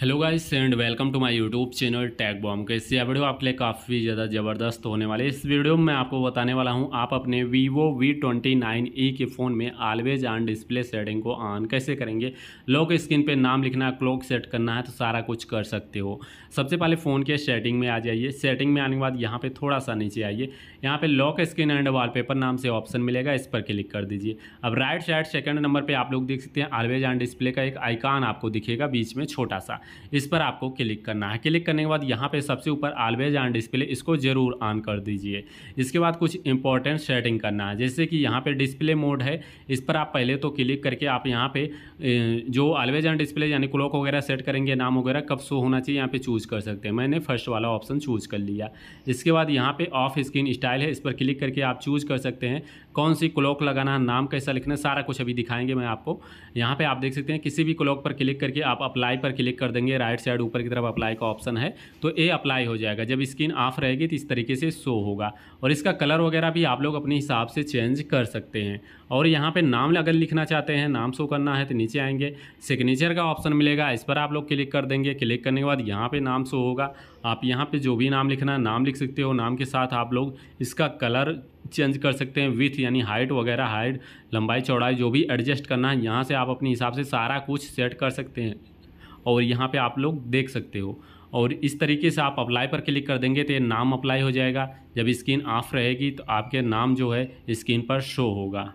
hello guys and welcome to my YouTube channel Tag Bomb के इस video आपके लिए काफ़ी ज़्यादा ज़बरदस्त होने वाले इस वीडियो में मैं आपको बताने वाला हूं आप अपने Vivo V twenty nine E के फ़ोन में ऑलवेज ऑन डिस्प्ले सेटिंग को ऑन कैसे करेंगे लॉक स्क्रीन पे नाम लिखना क्लॉक सेट करना है तो सारा कुछ कर सकते हो सबसे पहले फ़ोन के सेटिंग में आ जाइए सेटिंग में आने के बाद यहाँ पर थोड़ा सा नीचे आइए यहाँ पर लॉक स्क्रीन एंड वॉलपेपर नाम से ऑप्शन मिलेगा इस पर क्लिक कर दीजिए अब राइट साइड सेकेंड नंबर पर आप लोग देख सकते हैं ऑलवेज ऑन डिस्प्ले का एक आइकान आपको दिखेगा बीच में छोटा सा इस पर आपको क्लिक करना है क्लिक करने के बाद यहाँ पे सबसे ऊपर आलवेज ऑन डिस्प्ले इसको ज़रूर ऑन कर दीजिए इसके बाद कुछ इंपॉर्टेंट सेटिंग करना है जैसे कि यहाँ पे डिस्प्ले मोड है इस पर आप पहले तो क्लिक करके आप यहाँ पे जो आलवेज ऑन डिस्प्ले यानी क्लॉक वगैरह सेट करेंगे नाम वगैरह कब शो होना चाहिए यहाँ पर चूज़ कर सकते हैं मैंने फर्स्ट वाला ऑप्शन चूज़ कर लिया इसके बाद यहाँ पर ऑफ स्क्रीन स्टाइल है इस पर क्लिक करके आप चूज़ कर सकते हैं कौन सी क्लॉक लगाना नाम कैसा लिखना सारा कुछ अभी दिखाएंगे मैं आपको यहाँ पर आप देख सकते हैं किसी भी क्लॉक पर क्लिक करके आप अप्लाई पर क्लिक कर देंगे राइट साइड ऊपर की तरफ अप्लाई का ऑप्शन है तो ए अप्लाई हो जाएगा जब स्किन ऑफ रहेगी तो इस तरीके से शो होगा और इसका कलर वगैरह भी आप लोग अपने हिसाब से चेंज कर सकते हैं और यहाँ पर नाम अगर लिखना चाहते हैं नाम शो करना है तो नीचे आएंगे सिग्नेचर का ऑप्शन मिलेगा इस पर आप लोग क्लिक कर देंगे क्लिक करने के बाद यहाँ पर नाम शो होगा आप यहाँ पे जो भी नाम लिखना है नाम लिख सकते हो नाम के साथ आप लोग इसका कलर चेंज कर सकते हैं विथ यानी हाइट वगैरह हाइट लंबाई चौड़ाई जो भी एडजस्ट करना है यहाँ से आप अपने हिसाब से सारा कुछ सेट कर सकते हैं और यहाँ पे आप लोग देख सकते हो और इस तरीके से आप अप्लाई पर क्लिक कर देंगे तो ये नाम अप्लाई हो जाएगा जब स्क्रीन ऑफ रहेगी तो आपके नाम जो है स्क्रीन पर शो होगा